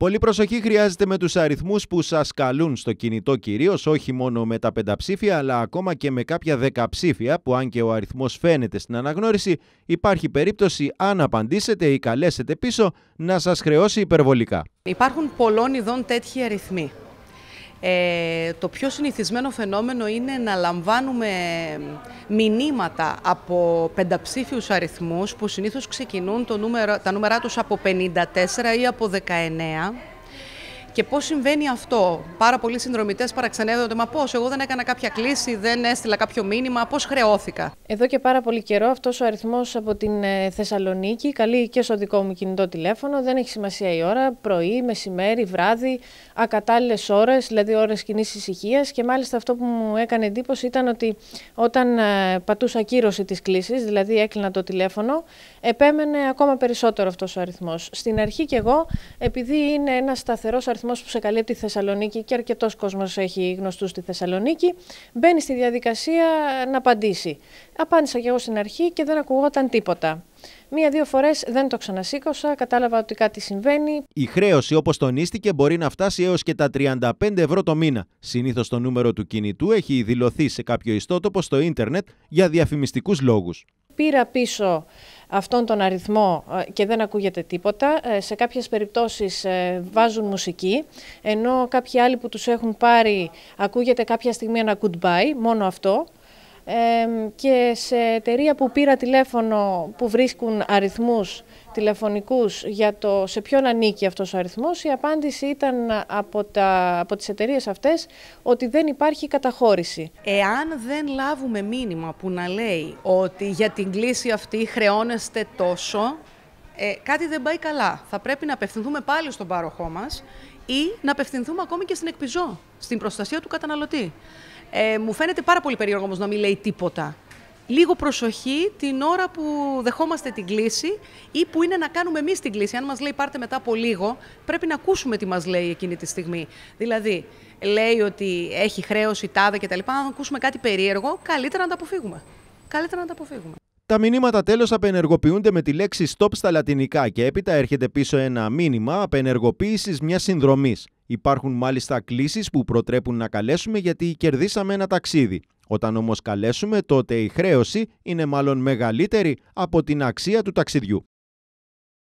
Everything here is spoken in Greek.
Πολύ προσοχή χρειάζεται με τους αριθμούς που σας καλούν στο κινητό κυρίως, όχι μόνο με τα πενταψήφια, αλλά ακόμα και με κάποια δεκαψήφια, που αν και ο αριθμός φαίνεται στην αναγνώριση, υπάρχει περίπτωση, αν απαντήσετε ή καλέσετε πίσω, να σας χρεώσει υπερβολικά. Υπάρχουν πολλών ειδών τέτοιοι αριθμοί. Ε, το πιο συνηθισμένο φαινόμενο είναι να λαμβάνουμε μηνύματα από πενταψήφιους αριθμούς που συνήθως ξεκινούν το νούμερο, τα νούμερά τους από 54 ή από 19 και πώς συμβαίνει αυτό. Πάρα πολλοί συνδρομητές παραξενεύονται. Μα πώς, εγώ δεν έκανα κάποια κλίση, δεν έστειλα κάποιο μήνυμα, πώς χρεώθηκα. Εδώ και πάρα πολύ καιρό αυτός ο αριθμός από την ε, Θεσσαλονίκη καλεί και στο δικό μου κινητό τηλέφωνο. Δεν έχει σημασία η ώρα, πρωί, μεσημέρι, βράδυ, ακατάλληλες ώρες, δηλαδή ώρες κοινής ησυχίας. Και μάλιστα αυτό που μου έκανε εντύπωση ήταν ότι όταν ε, πατούσα κύρωση τη κλίση, δηλαδή έκλεινα το τηλέφωνο, επέμενε ακόμα περισσότερο αυτός ο αριθμός. Στην αρχή κι εγώ, επειδή είναι ένας σταθερός αριθμός αριθμό που σε καλεί από τη Θεσσαλονίκη και αρκετός κόσμος έχει γνωστού στη Θεσσαλονίκη, μπαίνει στη διαδικασία να απαντήσει. Απάντησα και εγώ στην αρχή και δεν ακουγόταν τίποτα. Μία-δύο φορές δεν το ξανασήκωσα, κατάλαβα ότι κάτι συμβαίνει. Η χρέωση, όπως τονίστηκε, μπορεί να φτάσει έως και τα 35 ευρώ το μήνα. Συνήθως το νούμερο του κινητού έχει δηλωθεί σε κάποιο ιστότοπο στο ίντερνετ για διαφημιστικούς λόγους πήρα πίσω αυτόν τον αριθμό ε, και δεν ακούγεται τίποτα. Ε, σε κάποιες περιπτώσεις ε, βάζουν μουσική, ενώ κάποιοι άλλοι που τους έχουν πάρει ακούγεται κάποια στιγμή ένα goodbye, μόνο αυτό και σε εταιρεία που πήρα τηλέφωνο που βρίσκουν αριθμούς τηλεφωνικούς για το σε ποιον ανήκει αυτός ο αριθμός, η απάντηση ήταν από, τα, από τις εταιρείες αυτές ότι δεν υπάρχει καταχώρηση. Εάν δεν λάβουμε μήνυμα που να λέει ότι για την κλίση αυτή χρεώνεστε τόσο, ε, κάτι δεν πάει καλά. Θα πρέπει να απευθυνθούμε πάλι στον πάροχό μας ή να απευθυνθούμε ακόμη και στην εκπιζό, στην προστασία του καταναλωτή. Ε, μου φαίνεται πάρα πολύ περίεργο όμως να μην λέει τίποτα. Λίγο προσοχή την ώρα που δεχόμαστε την κλίση ή που είναι να κάνουμε εμείς την κλίση. Αν μας λέει πάρτε μετά από λίγο, πρέπει να ακούσουμε τι μας λέει εκείνη τη στιγμή. Δηλαδή, λέει ότι έχει χρέος η τάδε κτλ. Αν ακούσουμε κάτι περίεργο, καλύτερα να τα αποφύγουμε. Καλύτερα να τα αποφύγουμε. Τα μηνύματα τέλος απενεργοποιούνται με τη λέξη stop στα λατινικά και έπειτα έρχεται πίσω ένα μήνυμα απενεργοποίησης μιας συνδρομής. Υπάρχουν μάλιστα κλήσεις που προτρέπουν να καλέσουμε γιατί κερδίσαμε ένα ταξίδι. Όταν όμως καλέσουμε, τότε η χρέωση είναι μάλλον μεγαλύτερη από την αξία του ταξιδιού.